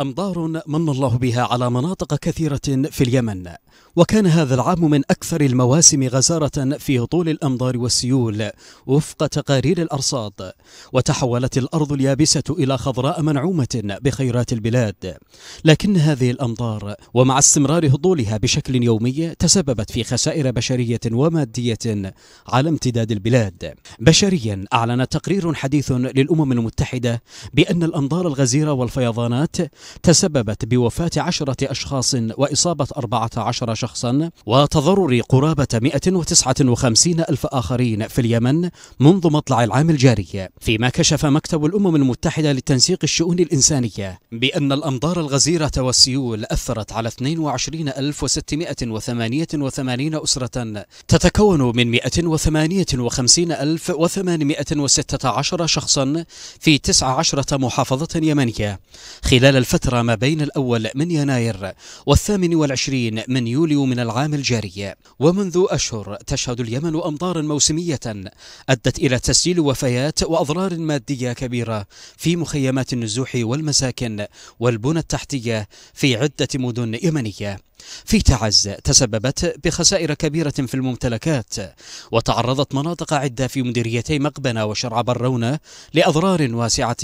أمطار من الله بها على مناطق كثيرة في اليمن وكان هذا العام من أكثر المواسم غزارة في هطول الأمطار والسيول وفق تقارير الأرصاد وتحولت الأرض اليابسة إلى خضراء منعومة بخيرات البلاد لكن هذه الأمطار ومع استمرار هطولها بشكل يومي تسببت في خسائر بشرية ومادية على امتداد البلاد بشريا أعلن تقرير حديث للأمم المتحدة بأن الأمطار الغزيرة والفيضانات تسببت بوفاة عشرة أشخاص وإصابة أربعة عشر عشر شخصا وتضرر قرابة 159 ألف آخرين في اليمن منذ مطلع العام الجاري فيما كشف مكتب الأمم المتحدة للتنسيق الشؤون الإنسانية بأن الأمطار الغزيرة والسيول أثرت على 22688 أسرة تتكون من 158816 شخصا في 19 محافظة يمنية خلال الفترة ما بين الأول من يناير والثامن والعشرين من يونيو يوليو من العام الجاري ومنذ أشهر تشهد اليمن أمطارا موسمية أدت إلى تسجيل وفيات وأضرار مادية كبيرة في مخيمات النزوح والمساكن والبنى التحتية في عدة مدن يمنية في تعز تسببت بخسائر كبيرة في الممتلكات وتعرضت مناطق عدة في مديريتي مقبنة وشرع برونة لأضرار واسعة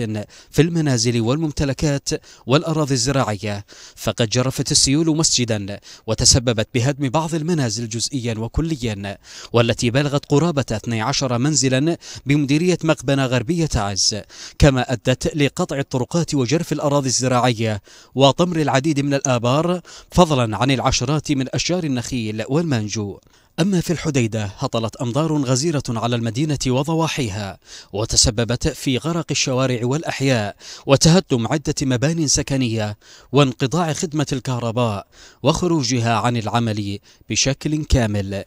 في المنازل والممتلكات والأراضي الزراعية فقد جرفت السيول مسجدا وتسببت تسببت بهدم بعض المنازل جزئيا وكليا والتي بلغت قرابة 12 منزلا بمديرية مقبنة غربية عز كما أدت لقطع الطرقات وجرف الأراضي الزراعية وطمر العديد من الآبار فضلا عن العشرات من أشجار النخيل والمانجو أما في الحديدة هطلت أمطار غزيرة على المدينة وضواحيها وتسببت في غرق الشوارع والأحياء وتهدم عدة مبان سكنية وانقضاع خدمة الكهرباء وخروجها عن العمل بشكل كامل